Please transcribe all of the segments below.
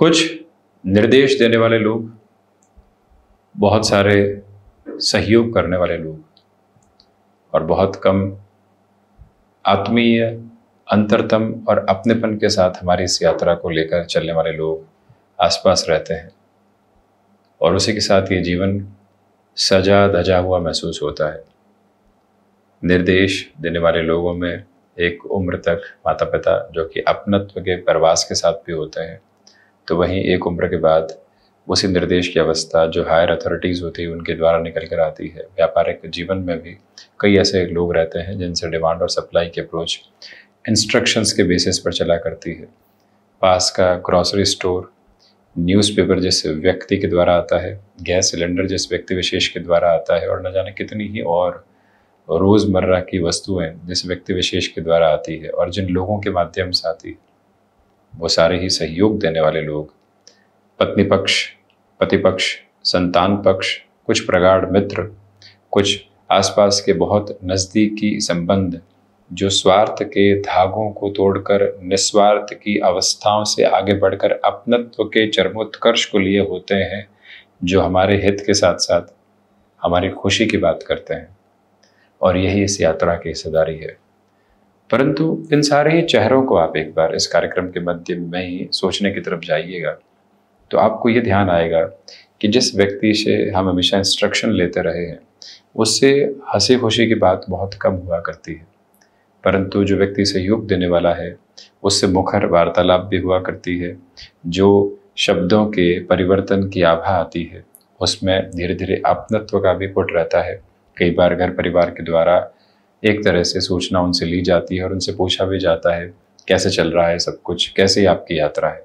कुछ निर्देश देने वाले लोग बहुत सारे सहयोग करने वाले लोग और बहुत कम आत्मीय अंतरतम और अपनेपन के साथ हमारी इस यात्रा को लेकर चलने वाले लोग आसपास रहते हैं और उसी के साथ ये जीवन सजा धजा हुआ महसूस होता है निर्देश देने वाले लोगों में एक उम्र तक माता पिता जो कि अपनत्व के प्रवास के साथ भी होते हैं तो वहीं एक उम्र के बाद उसी निर्देश की अवस्था जो हायर अथॉरिटीज़ होती है उनके द्वारा निकल कर आती है व्यापारिक जीवन में भी कई ऐसे लोग रहते हैं जिनसे डिमांड और सप्लाई की अप्रोच इंस्ट्रक्शंस के बेसिस पर चला करती है पास का ग्रॉसरी स्टोर न्यूज़पेपर जिस व्यक्ति के द्वारा आता है गैस सिलेंडर जिस व्यक्ति विशेष के द्वारा आता है और न जाने कितनी ही और रोज़मर्रा की वस्तुएं जिस व्यक्ति विशेष के द्वारा आती है और जिन लोगों के माध्यम से आती है वो सारे ही सहयोग देने वाले लोग पत्नी पक्ष पति पक्ष संतान पक्ष कुछ प्रगाढ़ मित्र कुछ आसपास के बहुत नज़दीकी संबंध जो स्वार्थ के धागों को तोड़कर निस्वार्थ की अवस्थाओं से आगे बढ़कर अपनत्व के चरमोत्कर्ष को लिए होते हैं जो हमारे हित के साथ साथ हमारी खुशी की बात करते हैं और यही इस यात्रा की हिस्सेदारी है परंतु इन सारे ही चेहरों को आप एक बार इस कार्यक्रम के मध्य में ही सोचने की तरफ जाइएगा तो आपको ये ध्यान आएगा कि जिस व्यक्ति से हम हमेशा इंस्ट्रक्शन लेते रहे हैं उससे हंसी खुशी की बात बहुत कम हुआ करती है परंतु जो व्यक्ति सहयोग देने वाला है उससे मुखर वार्तालाप भी हुआ करती है जो शब्दों के परिवर्तन की आभा आती है उसमें धीरे धीरे अपनत्व का भी पुट रहता है कई बार घर परिवार के द्वारा एक तरह से सूचना उनसे ली जाती है और उनसे पूछा भी जाता है कैसे चल रहा है सब कुछ कैसे आपकी यात्रा है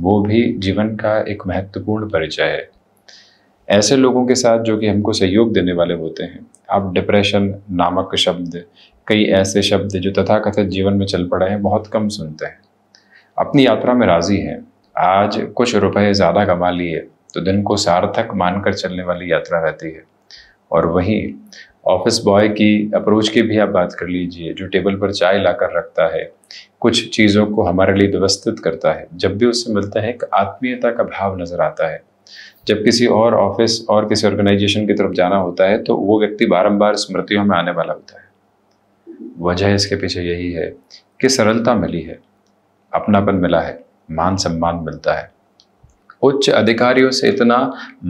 वो भी जीवन का एक महत्वपूर्ण परिचय है ऐसे लोगों के साथ जो कि हमको सहयोग देने वाले होते हैं आप डिप्रेशन नामक शब्द कई ऐसे शब्द जो तथाकथित जीवन में चल पड़े हैं बहुत कम सुनते हैं अपनी यात्रा में राजी हैं आज कुछ रुपए ज़्यादा कमा लिए तो दिन को सार्थक मानकर चलने वाली यात्रा रहती है और वहीं ऑफिस बॉय की अप्रोच की भी आप बात कर लीजिए जो टेबल पर चाय लाकर रखता है कुछ चीज़ों को हमारे लिए व्यवस्थित करता है जब भी उससे मिलता है एक आत्मीयता का भाव नज़र आता है जब किसी और ऑफिस और किसी ऑर्गेनाइजेशन की तरफ जाना होता है तो वो व्यक्ति बारम्बार स्मृतियों में आने वाला होता है वजह इसके पीछे यही है कि सरलता मिली है अपनापन मिला है मान सम्मान मिलता है उच्च अधिकारियों से इतना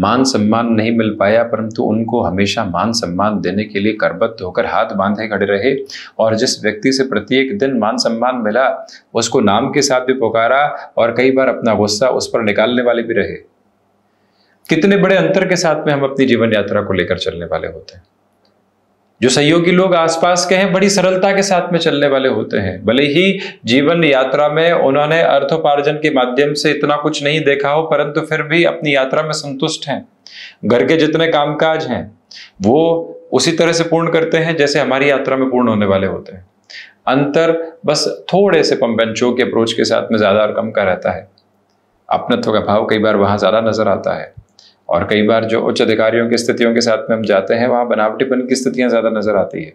मान सम्मान नहीं मिल पाया परंतु उनको हमेशा मान सम्मान देने के लिए करबद्ध होकर हाथ बांधे खड़े रहे और जिस व्यक्ति से प्रत्येक दिन मान सम्मान मिला उसको नाम के साथ भी पुकारा और कई बार अपना गुस्सा उस पर निकालने वाले भी रहे कितने बड़े अंतर के साथ में हम अपनी जीवन यात्रा को लेकर चलने वाले होते हैं जो सहयोगी लोग आसपास के हैं बड़ी सरलता के साथ में चलने वाले होते हैं भले ही जीवन यात्रा में उन्होंने अर्थोपार्जन के माध्यम से इतना कुछ नहीं देखा हो परंतु फिर भी अपनी यात्रा में संतुष्ट हैं घर के जितने कामकाज हैं वो उसी तरह से पूर्ण करते हैं जैसे हमारी यात्रा में पूर्ण होने वाले होते हैं अंतर बस थोड़े से पंपेंचो के अप्रोच के साथ में ज़्यादा और कम का रहता है अपनत्व का भाव कई बार वहां ज़्यादा नजर आता है और कई बार जो उच्च अधिकारियों की स्थितियों के साथ में हम जाते हैं वहाँ बनावटीपन की स्थितियाँ ज़्यादा नजर आती है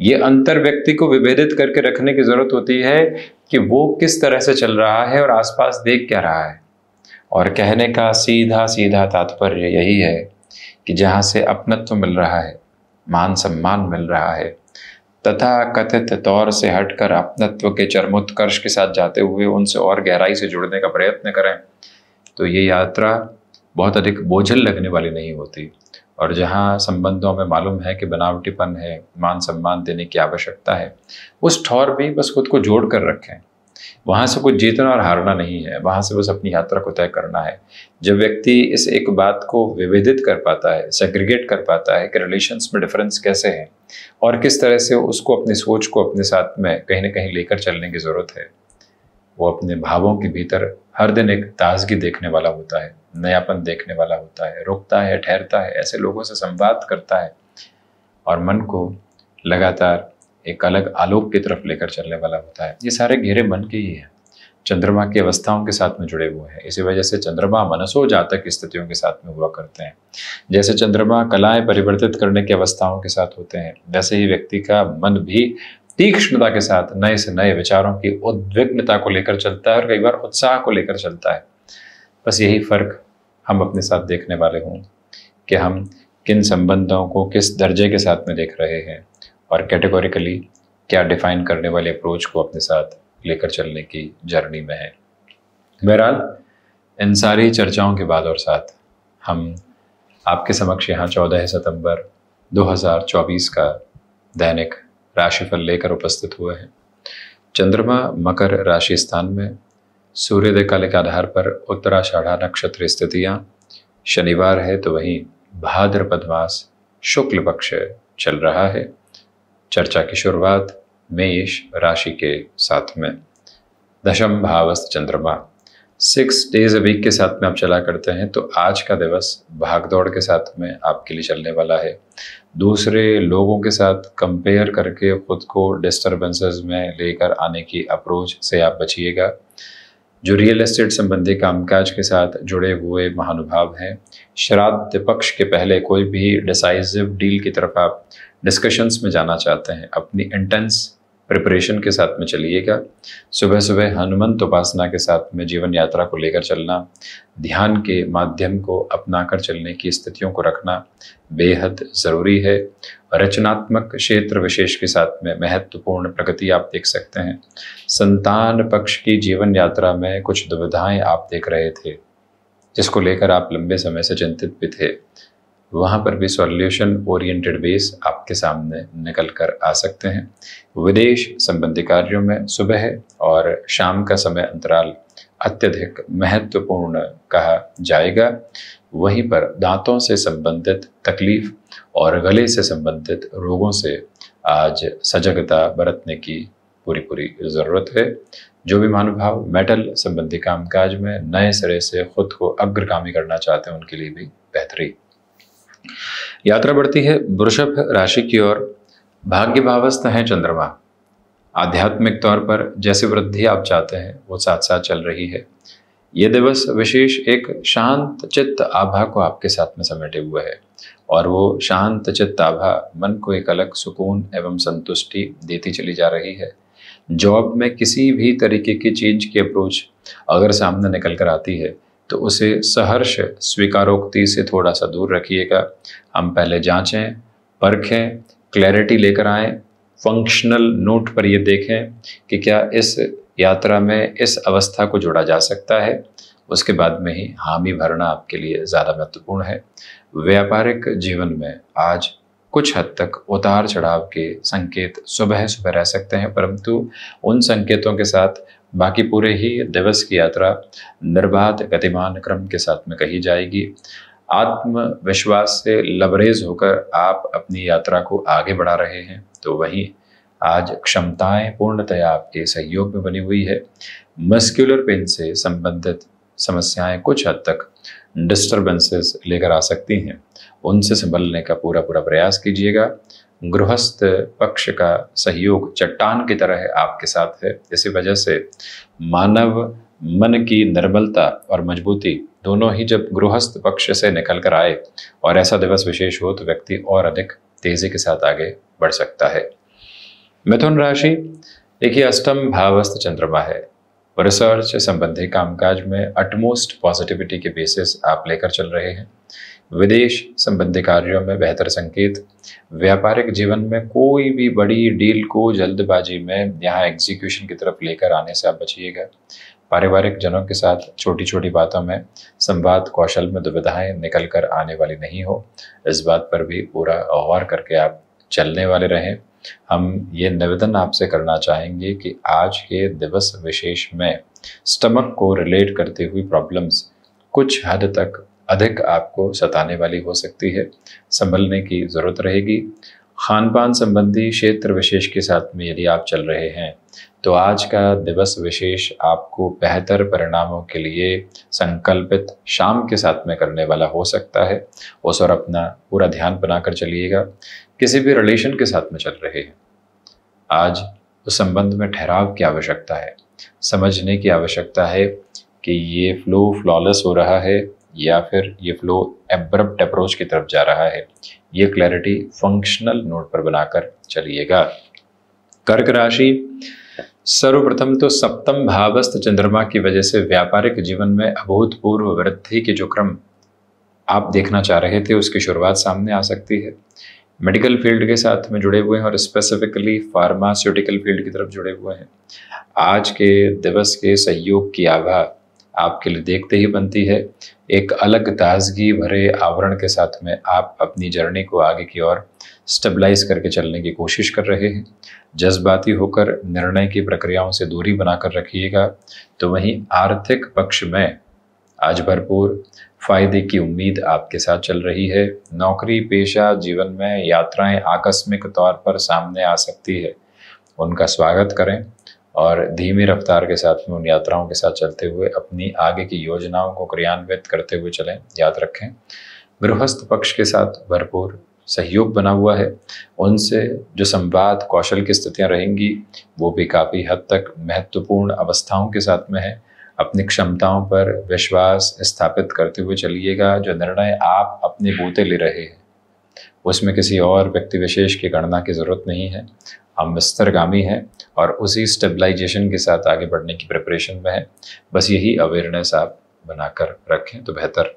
ये अंतर व्यक्ति को विभेदित करके रखने की ज़रूरत होती है कि वो किस तरह से चल रहा है और आसपास देख क्या रहा है और कहने का सीधा सीधा तात्पर्य यही है कि जहाँ से अपनत्व मिल रहा है मान सम्मान मिल रहा है तथा कथित तौर से हटकर अपनत्व के चरमोत्कर्ष के साथ जाते हुए उनसे और गहराई से जुड़ने का प्रयत्न करें तो ये यात्रा बहुत अधिक बोझल लगने वाली नहीं होती और जहाँ संबंधों में मालूम है कि बनावटीपन है मान सम्मान देने की आवश्यकता है उस ठौर में बस खुद को जोड़ कर रखें वहाँ से कुछ जीतना और हारना नहीं है वहाँ से बस अपनी यात्रा को तय करना है जब व्यक्ति इस एक बात को विभेदित कर पाता है सेग्रीगेट कर पाता है कि रिलेशन्स में डिफरेंस कैसे हैं और किस तरह से उसको अपनी सोच को अपने साथ में कहीं ना कहीं लेकर चलने की ज़रूरत है वो अपने भावों के भीतर हर दिन एक ताजगी देखने वाला होता है नयापन देखने वाला होता है रोकता है ठहरता है ऐसे लोगों से संवाद करता है और मन को लगातार एक अलग आलोक की तरफ लेकर चलने वाला होता है ये सारे घेरे मन के ही हैं चंद्रमा की अवस्थाओं के साथ में जुड़े हुए हैं इसी वजह से चंद्रमा मनसो जातक स्थितियों के साथ में हुआ करते हैं जैसे चंद्रमा कलाएं परिवर्तित करने की अवस्थाओं के साथ होते हैं वैसे ही व्यक्ति का मन भी तीक्ष्णता के साथ नए से नए विचारों की उद्विग्नता को लेकर चलता है और कई बार उत्साह को लेकर चलता है बस यही फ़र्क हम अपने साथ देखने वाले हों कि हम किन संबंधों को किस दर्जे के साथ में देख रहे हैं और कैटेगोरिकली क्या डिफाइन करने वाले अप्रोच को अपने साथ लेकर चलने की जर्नी में है बहरहाल इन सारी चर्चाओं के बाद और साथ हम आपके समक्ष यहाँ चौदह सितंबर 2024 का दैनिक राशिफल लेकर उपस्थित हुए हैं चंद्रमा मकर राशि स्थान में सूर्योदय काल के आधार पर उत्तराषाढ़ा नक्षत्र स्थितियाँ शनिवार है तो वहीं भाद्रपद मास शुक्ल पक्ष चल रहा है चर्चा की शुरुआत मेष राशि के साथ में दशम भावस्थ चंद्रमा सिक्स डेज अ वीक के साथ में आप चला करते हैं तो आज का दिवस भागदौड़ के साथ में आपके लिए चलने वाला है दूसरे लोगों के साथ कंपेयर करके खुद को डिस्टर्बेंसेस में लेकर आने की अप्रोच से आप बचिएगा जो रियल एस्टेट संबंधी कामकाज के साथ जुड़े हुए महानुभाव हैं श्राद्ध पक्ष के पहले कोई भी डिसाइजिव डील की तरफ आप डिस्कशंस में जाना चाहते हैं अपनी इंटेंस प्रिपरेशन के साथ में चलिएगा सुबह सुबह हनुमंत उपासना के साथ में जीवन यात्रा को लेकर चलना ध्यान के माध्यम को अपनाकर चलने की स्थितियों को रखना बेहद ज़रूरी है रचनात्मक क्षेत्र विशेष के साथ में महत्वपूर्ण प्रगति आप देख सकते हैं संतान पक्ष की जीवन यात्रा में कुछ दुविधाएं आप देख रहे थे जिसको लेकर आप लंबे समय से चिंतित भी थे वहाँ पर भी सॉल्यूशन ओरिएंटेड बेस आपके सामने निकल कर आ सकते हैं विदेश संबंधी कार्यों में सुबह और शाम का समय अंतराल अत्यधिक महत्वपूर्ण कहा जाएगा वहीं पर दांतों से संबंधित तकलीफ और गले से संबंधित रोगों से आज सजगता बरतने की पूरी पूरी ज़रूरत है जो भी मानुभाव मेटल संबंधी कामकाज में नए सिरे से खुद को अग्रगामी करना चाहते हैं उनके लिए भी बेहतरीन यात्रा बढ़ती है वृषभ राशि की ओर भाग्य भावस्थ है चंद्रमा आध्यात्मिक तौर पर जैसे वृद्धि आप चाहते हैं वो साथ साथ चल रही है ये दिवस विशेष एक शांत चित्त आभा को आपके साथ में समेटे हुए है और वो शांत चित्त आभा मन को एक अलग सुकून एवं संतुष्टि देती चली जा रही है जॉब में किसी भी तरीके की चीज की अप्रोच अगर सामने निकल कर आती है तो उसे सहर्ष स्वीकारोक्ति से थोड़ा सा दूर रखिएगा हम पहले जांचें परखें क्लैरिटी लेकर आए फंक्शनल नोट पर ये देखें कि क्या इस यात्रा में इस अवस्था को जोड़ा जा सकता है उसके बाद में ही हामी भरना आपके लिए ज़्यादा महत्वपूर्ण है व्यापारिक जीवन में आज कुछ हद तक उतार चढ़ाव के संकेत सुबह सुबह रह सकते हैं परंतु उन संकेतों के साथ बाकी पूरे ही दिवस की यात्रा निर्बाध गतिमान क्रम के साथ में कही जाएगी आत्मविश्वास से लबरेज होकर आप अपनी यात्रा को आगे बढ़ा रहे हैं तो वहीं आज क्षमताएं पूर्णतया आपके सहयोग में बनी हुई है मस्क्यूलर पेन से संबंधित समस्याएं कुछ हद तक डिस्टर्बेंसेस लेकर आ सकती हैं उनसे संभलने का पूरा पूरा प्रयास कीजिएगा गृहस्थ पक्ष का सहयोग चट्टान की तरह आपके साथ है इसी वजह से मानव मन की निर्बलता और मजबूती दोनों ही जब गृहस्थ पक्ष से निकल कर आए और ऐसा दिवस विशेष हो तो व्यक्ति और अधिक तेजी के साथ आगे बढ़ सकता है मिथुन राशि देखिए अष्टम भावस्थ चंद्रमा है रिसर्च संबंधी कामकाज में अटमोस्ट पॉजिटिविटी के बेसिस आप लेकर चल रहे हैं विदेश संबंधी कार्यों में बेहतर संकेत व्यापारिक जीवन में कोई भी बड़ी डील को जल्दबाजी में यहाँ एग्जीक्यूशन की तरफ लेकर आने से आप बचिएगा पारिवारिक जनों के साथ छोटी छोटी बातों में संवाद कौशल में दुविधाएं निकल कर आने वाली नहीं हो इस बात पर भी पूरा गौर करके आप चलने वाले रहें हम ये निवेदन आपसे करना चाहेंगे कि आज के दिवस विशेष में स्टमक को रिलेट करते हुए प्रॉब्लम्स कुछ हद तक अधिक आपको सताने वाली हो सकती है संभलने की ज़रूरत रहेगी खान पान संबंधी क्षेत्र विशेष के साथ में यदि आप चल रहे हैं तो आज का दिवस विशेष आपको बेहतर परिणामों के लिए संकल्पित शाम के साथ में करने वाला हो सकता है उस और अपना पूरा ध्यान बनाकर चलिएगा किसी भी रिलेशन के साथ में चल रहे हैं आज उस संबंध में ठहराव की आवश्यकता है समझने की आवश्यकता है कि ये फ्लो फ्लॉलेस हो रहा है या फिर ये फ्लो एब्रप्ट अप्रोच की तरफ जा रहा है ये क्लैरिटी फंक्शनल नोट पर बनाकर चलिएगा कर्क राशि सर्वप्रथम तो सप्तम भावस्थ चंद्रमा की वजह से व्यापारिक जीवन में अभूतपूर्व वृद्धि के जो क्रम आप देखना चाह रहे थे उसकी शुरुआत सामने आ सकती है मेडिकल फील्ड के साथ में जुड़े हुए हैं और स्पेसिफिकली फार्मास्यूटिकल फील्ड की तरफ जुड़े हुए हैं आज के दिवस के सहयोग की आभा आपके लिए देखते ही बनती है एक अलग ताजगी भरे आवरण के साथ में आप अपनी जर्नी को आगे की ओर स्टेबलाइज करके चलने की कोशिश कर रहे हैं जज्बाती होकर निर्णय की प्रक्रियाओं से दूरी बनाकर रखिएगा तो वहीं आर्थिक पक्ष में आज भरपूर फायदे की उम्मीद आपके साथ चल रही है नौकरी पेशा जीवन में यात्राएं आकस्मिक तौर पर सामने आ सकती है उनका स्वागत करें और धीमी रफ्तार के साथ में उन यात्राओं के साथ चलते हुए अपनी आगे की योजनाओं को क्रियान्वित करते हुए चलें याद रखें गृहस्थ पक्ष के साथ भरपूर सहयोग बना हुआ है उनसे जो संवाद कौशल की स्थितियां रहेंगी वो भी काफ़ी हद तक महत्वपूर्ण अवस्थाओं के साथ में है अपनी क्षमताओं पर विश्वास स्थापित करते हुए चलिएगा जो निर्णय आप अपने बूते ले रहे हैं उसमें किसी और व्यक्ति विशेष की गणना की ज़रूरत नहीं है हम विस्तरगामी हैं और उसी स्टेबलाइजेशन के साथ आगे बढ़ने की प्रिपरेशन में है बस यही अवेयरनेस आप बनाकर रखें तो बेहतर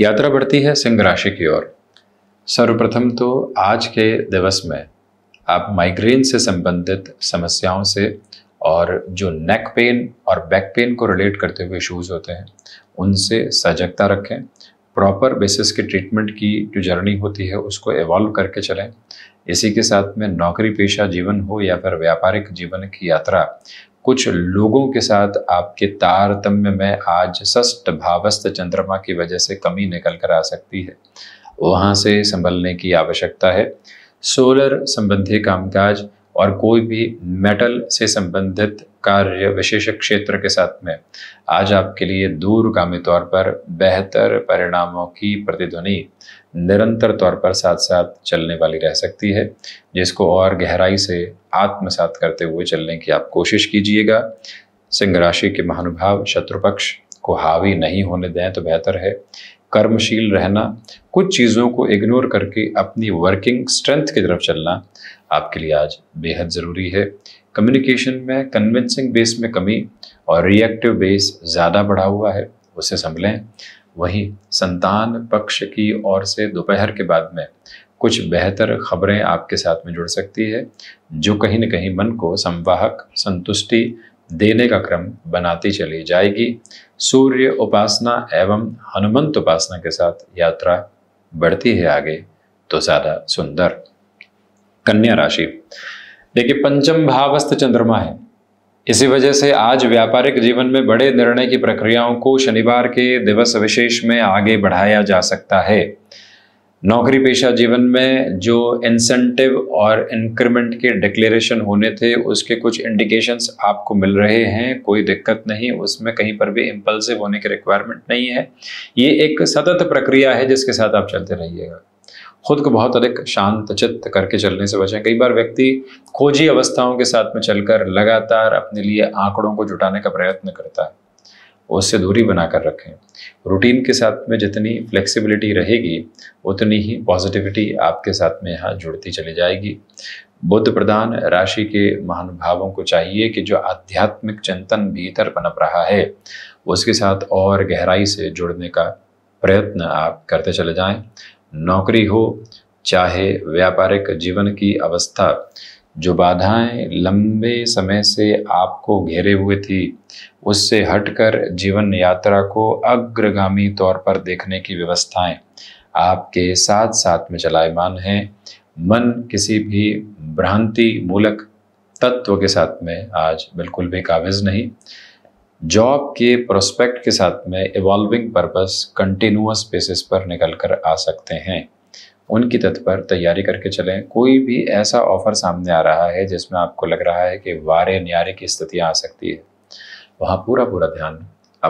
यात्रा बढ़ती है सिंह राशि की ओर सर्वप्रथम तो आज के दिवस में आप माइग्रेन से संबंधित समस्याओं से और जो नेक पेन और बैक पेन को रिलेट करते हुए इशूज़ होते हैं उनसे सजगता रखें प्रॉपर बेसिस के ट्रीटमेंट की जो जर्नी होती है उसको एवॉल्व करके चलें इसी के साथ में नौकरी पेशा जीवन हो या फिर व्यापारिक जीवन की यात्रा कुछ लोगों के साथ आपके तारतम्य में आज सष्ट भावस्थ चंद्रमा की वजह से कमी निकल कर आ सकती है वहाँ से संभलने की आवश्यकता है सोलर संबंधी कामकाज और कोई भी मेटल से संबंधित कार्य विशेष क्षेत्र के साथ में आज आपके लिए दूरगामी तौर पर बेहतर परिणामों की प्रतिध्वनि निरंतर तौर पर साथ साथ चलने वाली रह सकती है जिसको और गहराई से आत्मसात करते हुए चलने की आप कोशिश कीजिएगा सिंह राशि के महानुभाव शत्रुपक्ष को हावी नहीं होने दें तो बेहतर है कर्मशील रहना कुछ चीज़ों को इग्नोर करके अपनी वर्किंग स्ट्रेंथ की तरफ चलना आपके लिए आज बेहद ज़रूरी है कम्युनिकेशन में कन्विंसिंग बेस में कमी और रिएक्टिव बेस ज़्यादा बढ़ा हुआ है उसे संभलें वहीं संतान पक्ष की ओर से दोपहर के बाद में कुछ बेहतर खबरें आपके साथ में जुड़ सकती है जो कहीं न कहीं मन को संवाहक संतुष्टि देने का क्रम बनाती चली जाएगी सूर्य उपासना एवं हनुमंत उपासना के साथ यात्रा बढ़ती है आगे तो ज़्यादा सुंदर कन्या राशि देखिए पंचम भावस्थ चंद्रमा है इसी वजह से आज व्यापारिक जीवन में बड़े निर्णय की प्रक्रियाओं को शनिवार के दिवस विशेष में आगे बढ़ाया जा सकता है नौकरी पेशा जीवन में जो इंसेंटिव और इंक्रीमेंट के डिक्लेरेशन होने थे उसके कुछ इंडिकेशंस आपको मिल रहे हैं कोई दिक्कत नहीं उसमें कहीं पर भी इम्पल्सिव होने की रिक्वायरमेंट नहीं है ये एक सतत प्रक्रिया है जिसके साथ आप चलते रहिएगा खुद को बहुत अधिक शांत चित्त करके चलने से बचें कई बार व्यक्ति खोजी अवस्थाओं के साथ में चलकर लगातार अपने लिए आंकड़ों को जुटाने का प्रयत्न करता है उससे दूरी बनाकर रखें रूटीन के साथ में जितनी फ्लेक्सिबिलिटी रहेगी उतनी ही पॉजिटिविटी आपके साथ में यहाँ जुड़ती चली जाएगी बुद्ध प्रधान राशि के महानुभावों को चाहिए कि जो आध्यात्मिक चिंतन भीतर पनप रहा है उसके साथ और गहराई से जुड़ने का प्रयत्न आप करते चले जाएं नौकरी हो चाहे व्यापारिक जीवन की अवस्था जो बाधाएं लंबे समय से आपको घेरे हुए थी उससे हटकर जीवन यात्रा को अग्रगामी तौर पर देखने की व्यवस्थाएं आपके साथ साथ में चलायमान हैं मन किसी भी भ्रांति मूलक तत्व के साथ में आज बिल्कुल भी काबिज नहीं जॉब के प्रोस्पेक्ट के साथ में इवॉल्विंग पर्पस कंटिन्यूस बेसिस पर निकल कर आ सकते हैं उनकी तत्पर तैयारी करके चलें कोई भी ऐसा ऑफर सामने आ रहा है जिसमें आपको लग रहा है कि वारे न्यारे की स्थितियाँ आ सकती है वहाँ पूरा पूरा ध्यान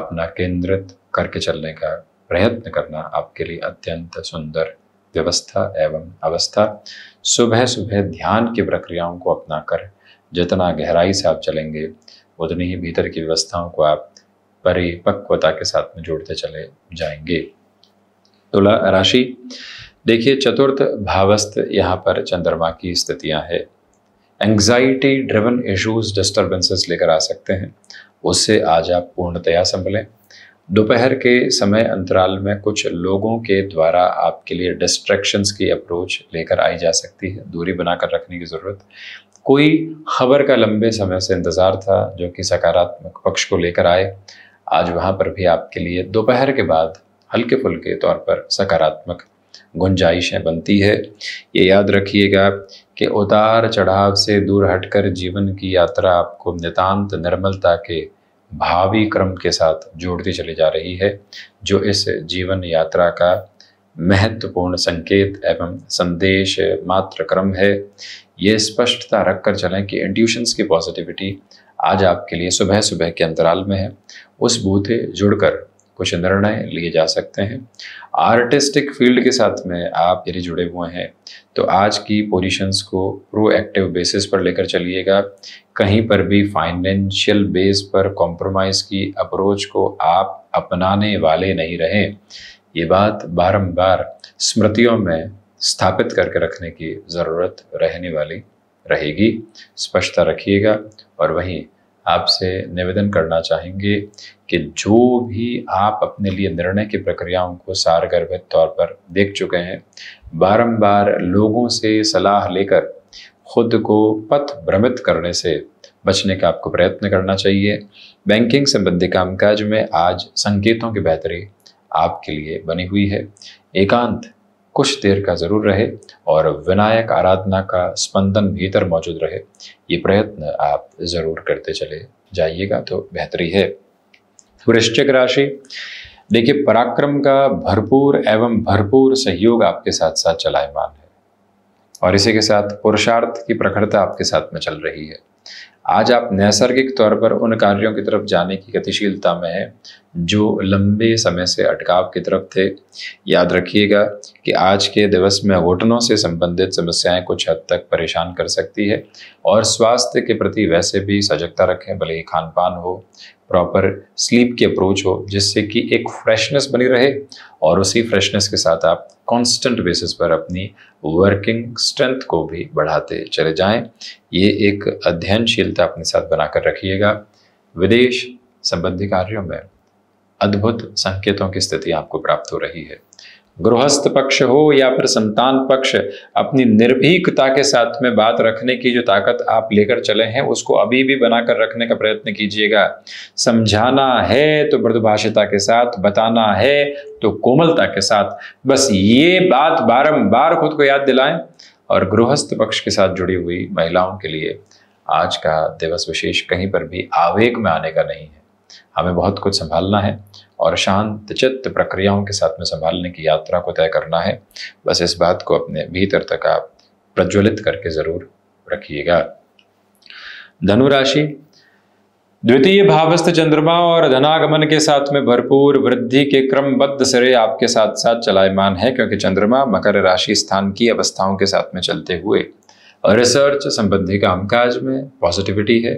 अपना केंद्रित करके चलने का प्रयत्न करना आपके लिए अत्यंत सुंदर व्यवस्था एवं अवस्था सुबह सुबह ध्यान की प्रक्रियाओं को अपनाकर जितना गहराई से आप चलेंगे उतनी ही भीतर की व्यवस्थाओं को आप परिपक्वता के साथ में जोड़ते चले जाएंगे तुला राशि देखिए चतुर्थ भावस्थ यहाँ पर चंद्रमा की स्थितियाँ है एंग्जाइटी ड्रिवन इश्यूज डिस्टर्बेंसेस लेकर आ सकते हैं उससे आज आप पूर्णतया संभलें दोपहर के समय अंतराल में कुछ लोगों के द्वारा आपके लिए डिस्ट्रैक्शंस की अप्रोच लेकर आई जा सकती है दूरी बनाकर रखने की ज़रूरत कोई खबर का लंबे समय से इंतज़ार था जो कि सकारात्मक पक्ष को लेकर आए आज वहाँ पर भी आपके लिए दोपहर के बाद हल्के फुल्के तौर पर सकारात्मक गुंजाइशें बनती है ये याद रखिएगा कि उतार चढ़ाव से दूर हटकर जीवन की यात्रा आपको नितान्त निर्मलता के भावी क्रम के साथ जोड़ती चली जा रही है जो इस जीवन यात्रा का महत्वपूर्ण संकेत एवं संदेश मात्र क्रम है ये स्पष्टता रख कर चलें कि इंट्यूशंस की पॉजिटिविटी आज आपके लिए सुबह सुबह के अंतराल में है उस बूथ जुड़कर कुछ निर्णय लिए जा सकते हैं आर्टिस्टिक फील्ड के साथ में आप यदि जुड़े हुए हैं तो आज की पोजीशंस को प्रोएक्टिव बेसिस पर लेकर चलिएगा कहीं पर भी फाइनेंशियल बेस पर कॉम्प्रोमाइज़ की अप्रोच को आप अपनाने वाले नहीं रहें ये बात बारंबार स्मृतियों में स्थापित करके रखने की ज़रूरत रहने वाली रहेगी स्पष्टता रखिएगा और वहीं आपसे निवेदन करना चाहेंगे कि जो भी आप अपने लिए निर्णय की प्रक्रियाओं को सारगर्भित तौर पर देख चुके हैं बारंबार लोगों से सलाह लेकर खुद को पथ भ्रमित करने से बचने का आपको प्रयत्न करना चाहिए बैंकिंग संबंधी कामकाज में आज संकेतों की बेहतरी आपके लिए बनी हुई है एकांत कुछ देर का जरूर रहे और विनायक आराधना का स्पंदन भीतर मौजूद रहे ये प्रयत्न आप जरूर करते चले जाइएगा तो बेहतरी है वृश्चिक राशि देखिए पराक्रम का भरपूर एवं भरपूर सहयोग आपके साथ साथ चलायमान है और इसी के साथ पुरुषार्थ की प्रखरता आपके साथ में चल रही है आज आप नैसर्गिक तौर पर उन कार्यों की तरफ जाने की गतिशीलता में हैं जो लंबे समय से अटकाव की तरफ थे याद रखिएगा कि आज के दिवस में घुटनों से संबंधित समस्याएं कुछ हद तक परेशान कर सकती है और स्वास्थ्य के प्रति वैसे भी सजगता रखें भले ही खान पान हो प्रॉपर स्लीप की अप्रोच हो जिससे कि एक फ्रेशनेस बनी रहे और उसी फ्रेशनेस के साथ आप कांस्टेंट बेसिस पर अपनी वर्किंग स्ट्रेंथ को भी बढ़ाते चले जाएं ये एक अध्ययनशीलता अपने साथ बनाकर रखिएगा विदेश संबंधी कार्यों में अद्भुत संकेतों की स्थिति आपको प्राप्त हो रही है गृहस्थ पक्ष हो या फिर संतान पक्ष अपनी निर्भीकता के साथ में बात रखने की जो ताकत आप लेकर चले हैं उसको अभी भी बनाकर रखने का प्रयत्न कीजिएगा समझाना है तो मृदुभाषिता के साथ बताना है तो कोमलता के साथ बस ये बात बारंबार खुद को याद दिलाएं और गृहस्थ पक्ष के साथ जुड़ी हुई महिलाओं के लिए आज का दिवस विशेष कहीं पर भी आवेग में आने का नहीं है हमें बहुत कुछ संभालना है और शांत चित्त प्रक्रियाओं के साथ में संभालने की यात्रा को तय करना है बस इस बात को अपने भीतर तक आप प्रज्वलित करके ज़रूर रखिएगा धनुराशि द्वितीय भावस्थ चंद्रमा और धनागमन के साथ में भरपूर वृद्धि के क्रमबद्ध सिरे आपके साथ साथ चलायमान है क्योंकि चंद्रमा मकर राशि स्थान की अवस्थाओं के साथ में चलते हुए रिसर्च संबंधी कामकाज में पॉजिटिविटी है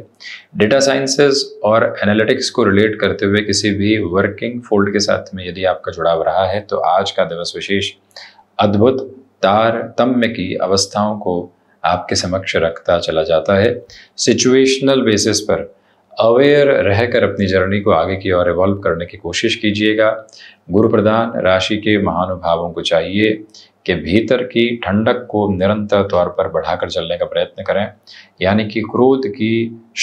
डेटा साइंसेज और एनालिटिक्स को रिलेट करते हुए किसी भी वर्किंग फोल्ड के साथ में यदि आपका जुड़ाव रहा है तो आज का दिवस विशेष अद्भुत तारतम्य की अवस्थाओं को आपके समक्ष रखता चला जाता है सिचुएशनल बेसिस पर अवेयर रहकर अपनी जर्नी को आगे की ओर इवॉल्व करने की कोशिश कीजिएगा गुरु प्रधान राशि के महानुभावों को चाहिए कि भीतर की ठंडक को निरंतर तौर पर बढ़ाकर चलने का प्रयत्न करें यानी कि क्रोध की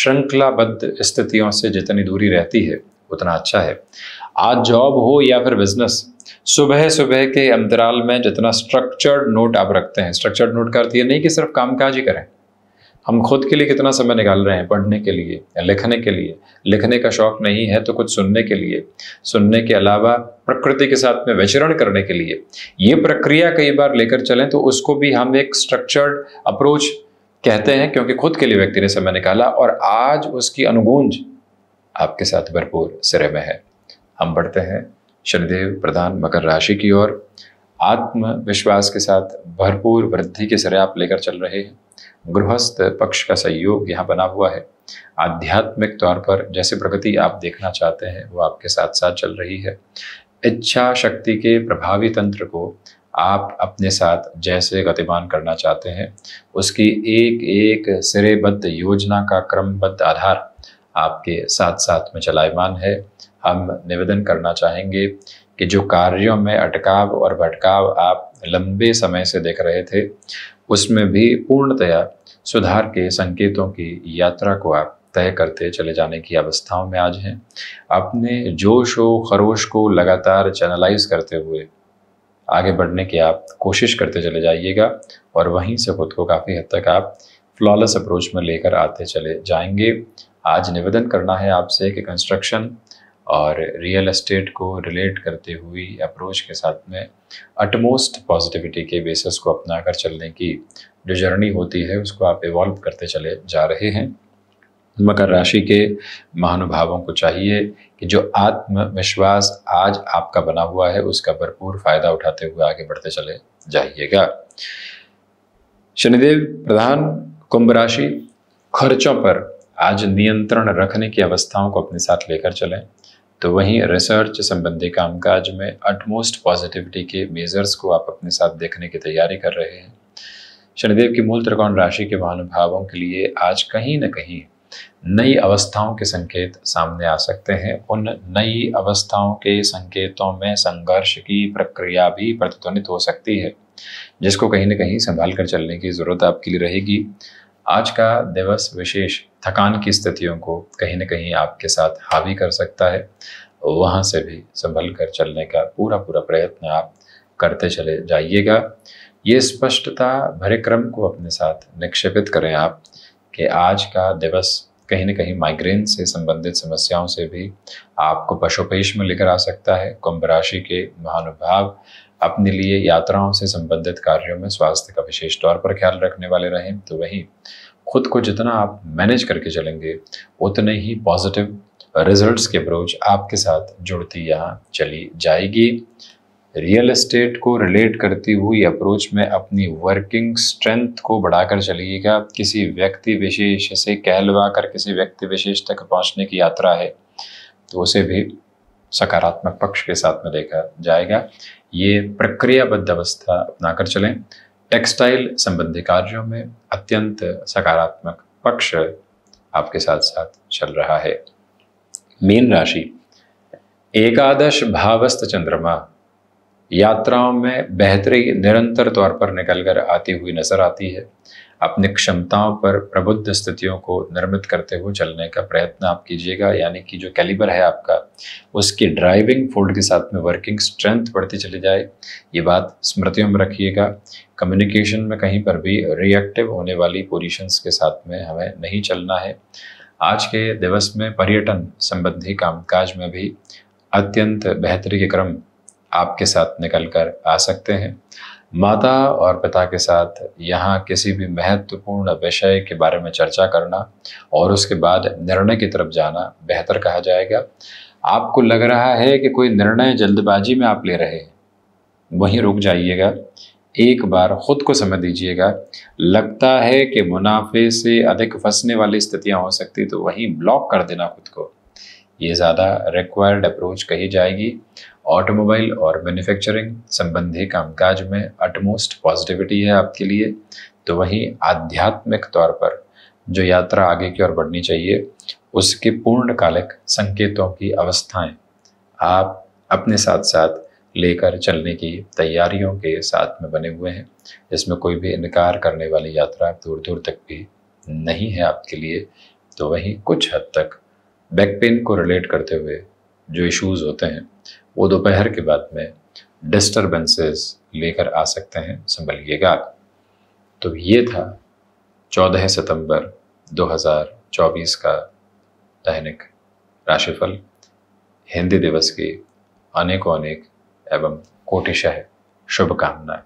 श्रृंखलाबद्ध स्थितियों से जितनी दूरी रहती है उतना अच्छा है आज जॉब हो या फिर बिजनेस सुबह सुबह के अंतराल में जितना स्ट्रक्चर्ड नोट आप रखते हैं स्ट्रक्चर्ड नोट का अर्थ ये नहीं कि सिर्फ कामकाज ही करें हम खुद के लिए कितना समय निकाल रहे हैं पढ़ने के लिए या लिखने के लिए लिखने का शौक नहीं है तो कुछ सुनने के लिए सुनने के अलावा प्रकृति के साथ में विचरण करने के लिए ये प्रक्रिया कई बार लेकर चलें तो उसको भी हम एक स्ट्रक्चर्ड अप्रोच कहते हैं क्योंकि खुद के लिए व्यक्ति ने समय निकाला और आज उसकी अनुगूंज आपके साथ भरपूर सिरे में है हम बढ़ते हैं शनिदेव प्रधान मकर राशि की ओर आत्मविश्वास के साथ भरपूर वृद्धि के सिरे आप लेकर चल रहे हैं गृहस्थ पक्ष का सहयोग यहाँ बना हुआ है आध्यात्मिक तौर पर जैसे प्रगति आप देखना चाहते हैं वो आपके साथ साथ चल रही है इच्छा शक्ति के प्रभावी तंत्र को आप अपने साथ जैसे गतिमान करना चाहते हैं उसकी एक एक सिरेबद्ध योजना का क्रमबद्ध आधार आपके साथ साथ में चलायमान है हम निवेदन करना चाहेंगे कि जो कार्यों में अटकाव और भटकाव आप लंबे समय से देख रहे थे उसमें भी पूर्णतया सुधार के संकेतों की यात्रा को आप तय करते चले जाने की अवस्थाओं में आज हैं अपने जोश व खरोश को लगातार चैनलाइज करते हुए आगे बढ़ने की आप कोशिश करते चले जाइएगा और वहीं से खुद को काफ़ी हद तक आप फ्लॉलेस अप्रोच में लेकर आते चले जाएंगे आज निवेदन करना है आपसे कि कंस्ट्रक्शन और रियल एस्टेट को रिलेट करते हुए अप्रोच के साथ में अटमोस्ट पॉजिटिविटी के बेसिस को अपना कर चलने की जो जर्नी होती है उसको आप इवॉल्व करते चले जा रहे हैं मकर राशि के महानुभावों को चाहिए कि जो आत्मविश्वास आज आपका बना हुआ है उसका भरपूर फायदा उठाते हुए आगे बढ़ते चले जाइएगा शनिदेव प्रधान कुंभ राशि खर्चों पर आज नियंत्रण रखने की अवस्थाओं को अपने साथ लेकर चलें तो वहीं रिसर्च संबंधी कामकाज में अटमोस्ट पॉजिटिविटी के मेजर्स को आप अपने साथ देखने की तैयारी कर रहे हैं शनिदेव की मूल त्रिकोण राशि के महानुभावों के लिए आज कहीं ना कहीं नई अवस्थाओं के संकेत सामने आ सकते हैं उन नई अवस्थाओं के संकेतों में संघर्ष की प्रक्रिया भी प्रतिध्वनित हो सकती है जिसको कहीं ना कहीं संभाल कर चलने की ज़रूरत आपके लिए रहेगी आज का दिवस विशेष थकान की स्थितियों को कहीं ना कहीं आपके साथ हावी कर सकता है वहाँ से भी संभल कर चलने का पूरा पूरा प्रयत्न आप करते चले जाइएगा ये स्पष्टता भरे क्रम को अपने साथ निक्षेपित करें आप कि आज का दिवस कहीं ना कहीं माइग्रेन से संबंधित समस्याओं से भी आपको पशुपेश में लेकर आ सकता है कुंभ राशि के महानुभाव अपने लिए यात्राओं से संबंधित कार्यों में स्वास्थ्य का विशेष तौर पर ख्याल रखने वाले रहें तो वहीं खुद को जितना आप मैनेज करके चलेंगे उतने ही पॉजिटिव रिजल्ट्स की अप्रोच आपके साथ जुड़ती यहाँ चली जाएगी रियल एस्टेट को रिलेट करती हुई अप्रोच में अपनी वर्किंग स्ट्रेंथ को बढ़ाकर चलिएगा किसी व्यक्ति विशेष से कहलवा कर किसी व्यक्ति विशेष तक पहुँचने की यात्रा है तो उसे भी सकारात्मक पक्ष के साथ में देखा जाएगा ये प्रक्रियाबद्ध अवस्था अपना कर चलें टेक्सटाइल संबंधी कार्यों में अत्यंत सकारात्मक पक्ष आपके साथ साथ चल रहा है मीन राशि एकादश भावस्थ चंद्रमा यात्राओं में बेहतरी निरंतर तौर पर निकल कर आती हुई नजर आती है अपनी क्षमताओं पर प्रबुद्ध स्थितियों को निर्मित करते हुए चलने का प्रयत्न आप कीजिएगा यानी कि जो कैलिबर है आपका उसकी ड्राइविंग फोल्ड के साथ में वर्किंग स्ट्रेंथ बढ़ती चली जाए ये बात स्मृतियों में रखिएगा कम्युनिकेशन में कहीं पर भी रिएक्टिव होने वाली पोजिशंस के साथ में हमें नहीं चलना है आज के दिवस में पर्यटन संबंधी कामकाज में भी अत्यंत बेहतरी के क्रम आपके साथ निकल कर आ सकते हैं माता और पिता के साथ यहाँ किसी भी महत्वपूर्ण विषय के बारे में चर्चा करना और उसके बाद निर्णय की तरफ जाना बेहतर कहा जाएगा आपको लग रहा है कि कोई निर्णय जल्दबाजी में आप ले रहे हैं वहीं रुक जाइएगा एक बार खुद को समझ दीजिएगा लगता है कि मुनाफे से अधिक फंसने वाली स्थितियां हो सकती तो वहीं ब्लॉक कर देना खुद को ये ज़्यादा रिक्वायर्ड अप्रोच कही जाएगी ऑटोमोबाइल और मैन्युफैक्चरिंग संबंधी कामकाज में अटमोस्ट पॉजिटिविटी है आपके लिए तो वहीं आध्यात्मिक तौर पर जो यात्रा आगे की ओर बढ़नी चाहिए उसके पूर्णकालिक संकेतों की अवस्थाएं आप अपने साथ साथ लेकर चलने की तैयारियों के साथ में बने हुए हैं इसमें कोई भी इनकार करने वाली यात्रा दूर दूर तक भी नहीं है आपके लिए तो वहीं कुछ हद तक बैक पेन को रिलेट करते हुए जो इश्यूज़ होते हैं वो दोपहर के बाद में डिस्टर्बेंसेस लेकर आ सकते हैं संभलिएगा तो ये था 14 सितंबर 2024 का दैनिक राशिफल हिंदी दिवस की अनेकों अनेक एवं कोटिशाह शुभकामनाएं